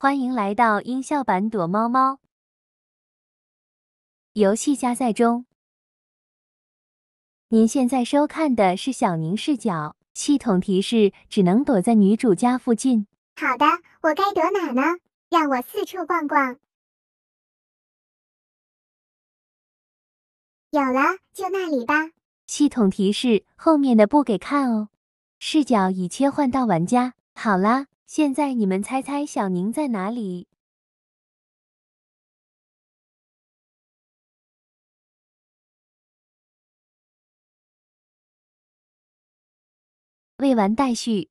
欢迎来到音效版躲猫猫。游戏加载中。您现在收看的是小宁视角。系统提示：只能躲在女主家附近。好的，我该躲哪呢？让我四处逛逛。有了，就那里吧。系统提示：后面的不给看哦。视角已切换到玩家。好啦。现在你们猜猜小宁在哪里？未完待续。